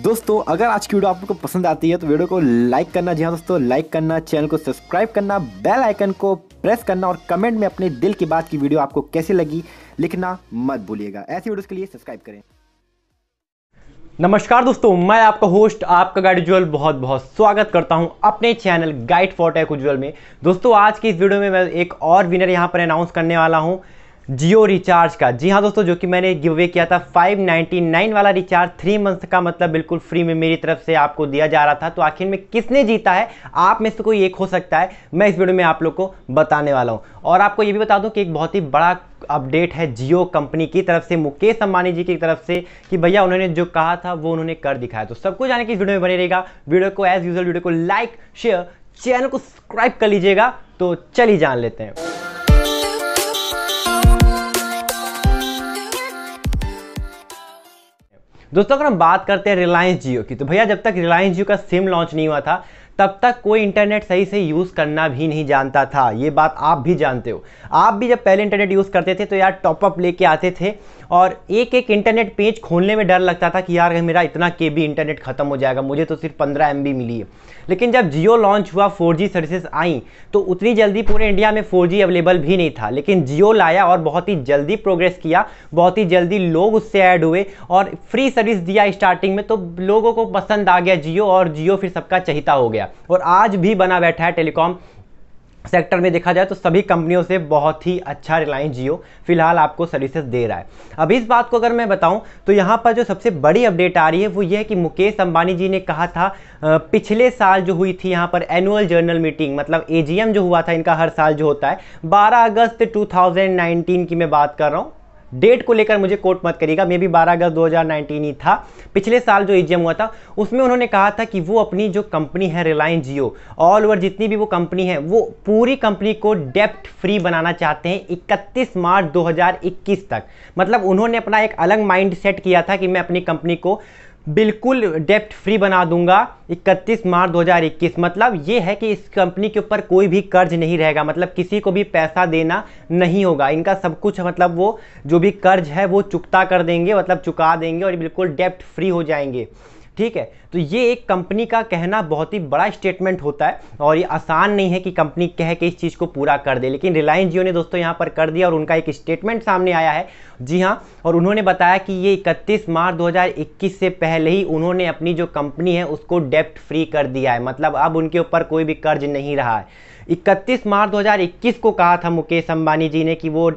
दोस्तों अगर आज की वीडियो आपको पसंद आती है तो वीडियो को लाइक करना जी हाँ दोस्तों लाइक करना चैनल को सब्सक्राइब करना बेल आइकन को प्रेस करना और कमेंट में अपने दिल की बात की वीडियो आपको कैसी लगी लिखना मत भूलिएगा ऐसी वीडियोस के लिए सब्सक्राइब करें नमस्कार दोस्तों मैं आपका होस्ट आपका गाइड उज्ज्वल बहुत बहुत स्वागत करता हूं अपने channel guide for tech Ujjwal में दोस्तों आज की इस वीडियो में मैं एक और विनर यहां पर अनाउंस करने वाला हूं जियो रिचार्ज का जी हाँ दोस्तों जो कि मैंने गिव अवे किया था 599 वाला रिचार्ज थ्री मंथ का मतलब बिल्कुल फ्री में मेरी तरफ से आपको दिया जा रहा था तो आखिर में किसने जीता है आप में से कोई एक हो सकता है मैं इस वीडियो में आप लोग को बताने वाला हूँ और आपको ये भी बता दूँ कि एक बहुत ही बड़ा अपडेट है जियो कंपनी की तरफ से मुकेश अंबानी जी की तरफ से कि भैया उन्होंने जो कहा था वो उन्होंने कर दिखाया तो सब कुछ जाने की इस वीडियो में बने रहेगा वीडियो को एज यूजल वीडियो को लाइक शेयर चैनल को सब्सक्राइब कर लीजिएगा तो चलिए जान लेते हैं दोस्तों अगर हम बात करते हैं रिलायंस जियो की तो भैया जब तक रिलायंस जियो का सिम लॉन्च नहीं हुआ था तब तक कोई इंटरनेट सही से यूज़ करना भी नहीं जानता था ये बात आप भी जानते हो आप भी जब पहले इंटरनेट यूज़ करते थे तो यार टॉपअप लेके आते थे और एक एक इंटरनेट पेज खोलने में डर लगता था कि यार मेरा इतना के बी इंटरनेट ख़त्म हो जाएगा मुझे तो सिर्फ पंद्रह एम मिली है लेकिन जब जियो लॉन्च हुआ फोर सर्विसेज आई तो उतनी जल्दी पूरे इंडिया में फोर अवेलेबल भी नहीं था लेकिन जियो लाया और बहुत ही जल्दी प्रोग्रेस किया बहुत ही जल्दी लोग उससे ऐड हुए और फ्री सर्विस दिया स्टार्टिंग में तो लोगों को पसंद आ गया जियो और जियो फिर सबका चहिता हो गया गया और आज भी बना बैठा है टेलीकॉम सेक्टर में देखा जाए तो सभी कंपनियों से बहुत ही अच्छा रिलायंस जियो फिलहाल आपको सर्विसेज दे रहा है अब इस बात को अगर मैं बताऊं तो यहाँ पर जो सबसे बड़ी अपडेट आ रही है वो ये है कि मुकेश अंबानी जी ने कहा था पिछले साल जो हुई थी यहाँ पर एनुअल जर्नल मीटिंग मतलब एजीएम जो हुआ था इनका हर साल जो होता है बारह अगस्त टू की मैं बात कर रहा हूँ डेट को लेकर मुझे कोट मत करिएगा मे बी बारह अगस्त 2019 ही था पिछले साल जो ईजीएम e हुआ था उसमें उन्होंने कहा था कि वो अपनी जो कंपनी है रिलायंस जियो ऑल ओवर जितनी भी वो कंपनी है वो पूरी कंपनी को डेप्ट फ्री बनाना चाहते हैं इकतीस मार्च 2021 तक मतलब उन्होंने अपना एक अलग माइंड सेट किया था कि मैं अपनी कंपनी को बिल्कुल डेप्ट फ्री बना दूंगा 31 मार्च 2021 मतलब ये है कि इस कंपनी के ऊपर कोई भी कर्ज नहीं रहेगा मतलब किसी को भी पैसा देना नहीं होगा इनका सब कुछ मतलब वो जो भी कर्ज है वो चुकता कर देंगे मतलब चुका देंगे और बिल्कुल डेप्ट फ्री हो जाएंगे ठीक है तो ये एक कंपनी का कहना बहुत ही बड़ा स्टेटमेंट होता है और ये आसान नहीं है कि कंपनी कह के इस चीज़ को पूरा कर दे लेकिन रिलायंस जियो ने दोस्तों यहाँ पर कर दिया और उनका एक स्टेटमेंट सामने आया है जी हाँ और उन्होंने बताया कि ये इकतीस मार्च 2021 से पहले ही उन्होंने अपनी जो कंपनी है उसको डेप्ट फ्री कर दिया है मतलब अब उनके ऊपर कोई भी कर्ज नहीं रहा है इकतीस मार्च दो को कहा था मुकेश अंबानी जी ने कि वो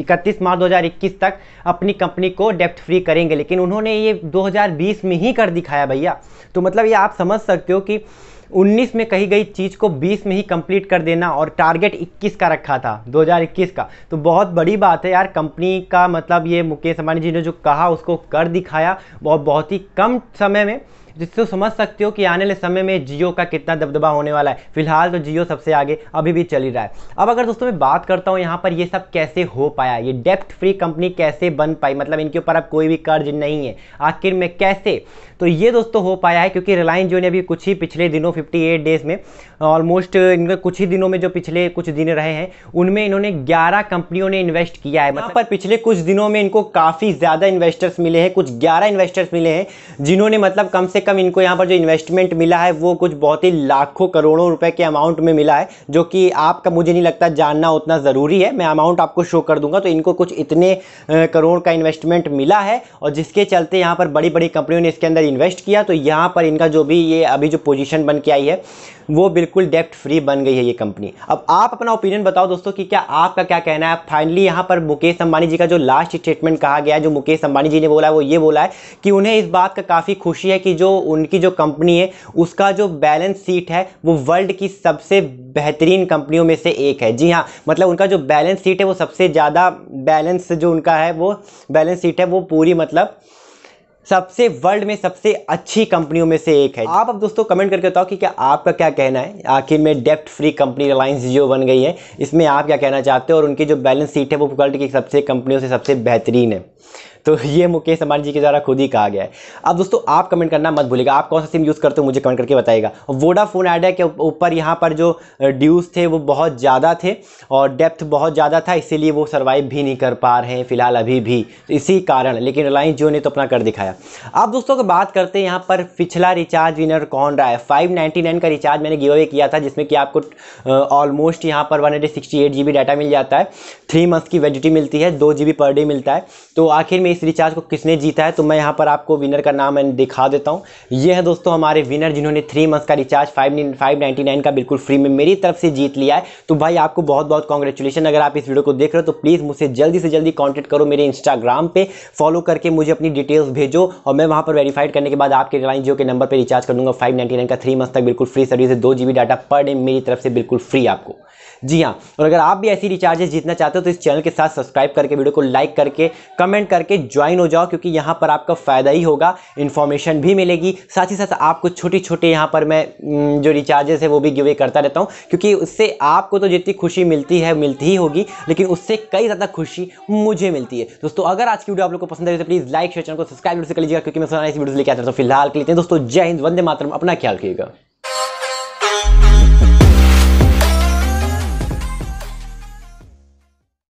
इकतीस मार्च 2021 तक अपनी कंपनी को डेप्ट फ्री करेंगे लेकिन उन्होंने ये 2020 में ही कर दिखाया भैया तो मतलब ये आप समझ सकते हो कि 19 में कही गई चीज़ को 20 में ही कंप्लीट कर देना और टारगेट 21 का रखा था 2021 का तो बहुत बड़ी बात है यार कंपनी का मतलब ये मुकेश अंबानी जी ने जो कहा उसको कर दिखाया बहुत बहुत ही कम समय में जिससे समझ सकते हो कि आने वाले समय में जियो का कितना दबदबा होने वाला है फिलहाल तो जियो सबसे आगे अभी भी चल ही रहा है अब अगर दोस्तों मैं बात करता हूँ यहाँ पर ये सब कैसे हो पाया ये डेप्ट फ्री कंपनी कैसे बन पाई मतलब इनके ऊपर अब कोई भी कर्ज नहीं है आखिर में कैसे तो ये दोस्तों हो पाया है क्योंकि रिलायंस जियो ने अभी कुछ ही पिछले दिनों फिफ्टी डेज में ऑलमोस्ट इनके कुछ ही दिनों में जो पिछले कुछ दिन रहे हैं उनमें इन्होंने ग्यारह कंपनियों ने इन्वेस्ट किया है मतलब पर पिछले कुछ दिनों में इनको काफ़ी ज़्यादा इन्वेस्टर्स मिले हैं कुछ ग्यारह इन्वेस्टर्स मिले हैं जिन्होंने मतलब कम से कम इनको यहाँ पर जो इन्वेस्टमेंट मिला है वो कुछ बहुत ही लाखों करोड़ों रुपए के अमाउंट में मिला है जो कि आपका मुझे नहीं लगता जानना उतना ज़रूरी है मैं अमाउंट आपको शो कर दूंगा तो इनको कुछ इतने करोड़ का इन्वेस्टमेंट मिला है और जिसके चलते यहाँ पर बड़ी बड़ी कंपनियों ने इसके अंदर इन्वेस्ट किया तो यहाँ पर इनका जो भी ये अभी जो पोजिशन बन के आई है वो बिल्कुल डेप्ट फ्री बन गई है ये कंपनी अब आप अपना ओपिनियन बताओ दोस्तों कि क्या आपका क्या कहना है फाइनली यहाँ पर मुकेश अंबानी जी का जो लास्ट स्टेटमेंट कहा गया जो मुकेश अंबानी जी ने बोला है वो ये बोला है कि उन्हें इस बात का काफ़ी खुशी है कि जो उनकी जो कंपनी है उसका जो बैलेंस शीट है वो वर्ल्ड की सबसे बेहतरीन कंपनियों में से एक है जी हाँ मतलब उनका जो बैलेंस शीट है वो सबसे ज़्यादा बैलेंस जो उनका है वो बैलेंस शीट है वो पूरी मतलब सबसे वर्ल्ड में सबसे अच्छी कंपनियों में से एक है आप अब दोस्तों कमेंट करके बताओ कि क्या आपका क्या कहना है आखिर में डेप्ट फ्री कंपनी रिलायंस जियो बन गई है इसमें आप क्या कहना चाहते हो और उनकी जो बैलेंस शीट है वो वर्ल्ड की सबसे कंपनियों से सबसे बेहतरीन है तो ये मुकेश अंबानी जी के द्वारा खुद ही कहा गया है अब दोस्तों आप कमेंट करना मत भूलिएगा आप कौन सा सिम यूज़ करते हो मुझे कमेंट करके बताएगा वोडाफोन ऐड के ऊपर यहाँ पर जो ड्यूज़ थे वो बहुत ज़्यादा थे और डेप्थ बहुत ज़्यादा था इसीलिए वो सर्वाइव भी नहीं कर पा रहे हैं फिलहाल अभी भी तो इसी कारण लेकिन रिलायंस जियो ने तो अपना कर दिखाया अब दोस्तों अगर बात करते हैं यहाँ पर पिछला रिचार्ज विनर कौन रहा है फाइव का रिचार्ज मैंने गिव अवे किया था जिसमें कि आपको ऑलमोस्ट यहाँ पर वन डाटा मिल जाता है थ्री मंथ की वैलिडिटी मिलती है दो जी पर डे मिलता है तो आखिर में में इस रिचार्ज को किसने जीता है तो मैं यहाँ पर आपको विनर का नाम दिखा देता हूँ ये है दोस्तों हमारे विनर जिन्होंने थ्री मंथ का recharge five five ninety nine का बिल्कुल फ्री में मेरी तरफ से जीत लिया है तो भाई आपको बहुत बहुत कॉन्ग्रेचुलेशन अगर आप इस वीडियो को देख रहे हो तो प्लीज़ मुझसे जल्दी से जल्दी कॉन्टैक्ट करो मेरे इंस्टाग्राम पर फॉलो करके मुझे अपनी डिटेल्स भेजो और मैं वहाँ पर वेरीफाइड करने के बाद आपके रिलायंस जियो के नंबर पर रिचार्ज कर दूंगा फाइव का थ्री मंथ तक बिल्कुल फ्री सर्विस है दो जी डाटा पर डे मेरी तरफ से बिल्कुल फ्री आपको जी हाँ और अगर आप भी ऐसी रिचार्जेस जीतना चाहते हो तो इस चैनल के साथ सब्सक्राइब करके वीडियो को लाइक करके कमेंट करके में ज्वाइन हो जाओ क्योंकि यहाँ पर आपका फ़ायदा ही होगा इन्फॉर्मेशन भी मिलेगी साथ ही साथ आपको छोटे छोटे यहाँ पर मैं जो रिचार्जेस है वो भी गिवे करता रहता हूँ क्योंकि उससे आपको तो जितनी खुशी मिलती है मिलती ही होगी लेकिन उससे कई ज़्यादा खुशी मुझे मिलती है दोस्तों अगर आज की वीडियो आप लोग को पसंद है तो प्लीज़ लाइक शेयर चैनल को सब्सक्राइब कर लीजिएगा क्योंकि मैं इस वीडियो लेकर आता हूँ फिलहाल के लिए दोस्तों जय हिंद वंदे मातरम अपना ख्याल रखिएगा